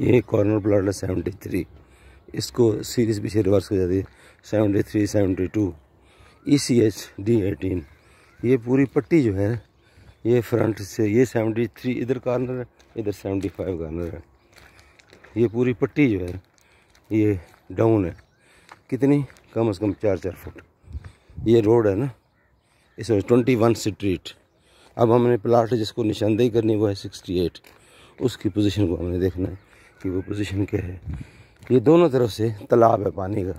ये corner plot है seventy three इसको सीरीज पीछे रिवर्स हो जाती है seventy three seventy two E C H D eighteen ये पूरी पट्टी जो है ये फ्रंट से ये सेवेंटी थ्री इधर कॉर्नर है इधर सेवेंटी फाइव कॉर्नर है ये पूरी पट्टी जो है ये डाउन है कितनी कम से कम चार चार फुट ये रोड है ना इस ट्वेंटी वन स्ट्रीट अब हमने प्लाट जिसको निशानदेही करनी वो है सिक्सटी एट उसकी पोजीशन को हमने देखना है की वो पोजीशन क्या है ये दोनों तरफ से तालाब है पानी का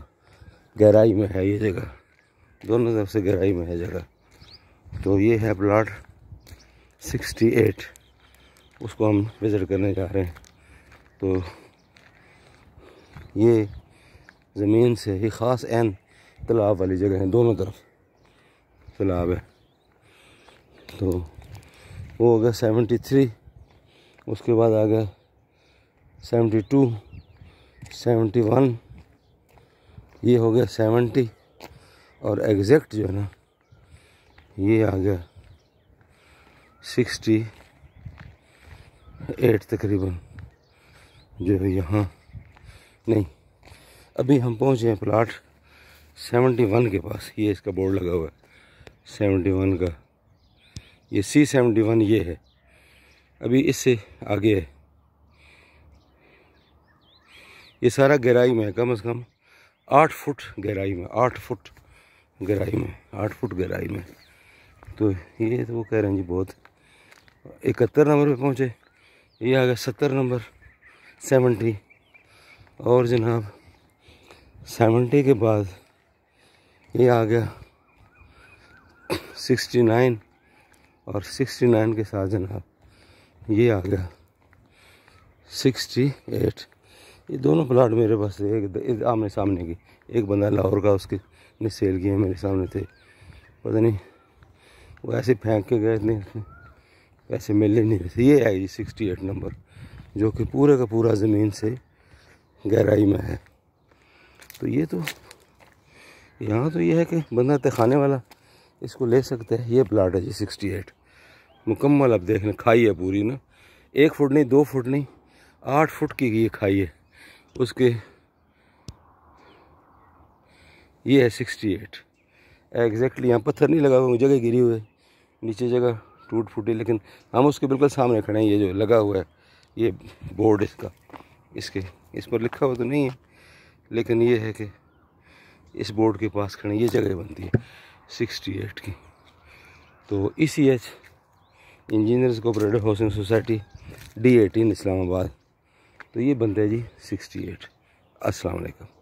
गहराई में है ये जगह दोनों तरफ से गहराई में है जगह तो ये है प्लाट 68 उसको हम विज़िट करने जा रहे हैं तो ये ज़मीन से ही ख़ास एन तालाब वाली जगह है दोनों तरफ तालाब है तो वो हो गया सेवेंटी थ्री उसके बाद आ गया सेवेंटी टू सेवेंटी वन ये हो गया सेवेंटी और एग्जैक्ट जो है ना ये आ गया सिक्सटी एट तकरीबन जो है यहाँ नहीं अभी हम पहुँचे हैं प्लाट सेवेंटी वन के पास ये इसका बोर्ड लगा हुआ है सेवेंटी वन का ये सी सेवेंटी वन ये है अभी इससे आगे है ये सारा गहराई में है कम से कम आठ फुट गहराई में आठ फुट गहराई में आठ फुट गहराई में तो ये तो वो कह रहे हैं जी बहुत इकहत्तर नंबर पे पहुँचे ये आ गया सत्तर नंबर सेवेंटी और जनाब सेवेंटी के बाद ये आ गया सिक्सटी नाइन और सिक्सटी नाइन के साथ जनाब ये आ गया सिक्सटी एट ये दोनों प्लाट मेरे पास एक आमने सामने की एक बंदा लाहौर का उसके ने सेल किए मेरे सामने थे पता नहीं वो ऐसे फेंक के गए इतने पैसे मिलने नहीं रहे ये है जी सिक्सटी एट नंबर जो कि पूरे का पूरा ज़मीन से गहराई में है तो ये तो यहाँ तो ये है कि बंदा तखाने वाला इसको ले सकता है ये प्लाट है जी सिक्सटी एट मुकम्मल अब देख खाई है पूरी ना एक फुट नहीं दो फुट नहीं आठ फुट की ये खाई है उसके ये है सिक्सटी एट एग्जैक्टली यहाँ पत्थर नहीं लगा हुआ जगह गिरी हुई है नीचे जगह टूट फूटी लेकिन हम उसके बिल्कुल सामने खड़े हैं ये जो लगा हुआ है ये बोर्ड इसका इसके इस पर लिखा हुआ तो नहीं है लेकिन ये है कि इस बोर्ड के पास खड़े ये जगह बनती है सिक्सटी एट की तो इसी H engineers cooperative housing society D eighteen Islamabad तो ये बंदे जी सिक्सटी एट असलकम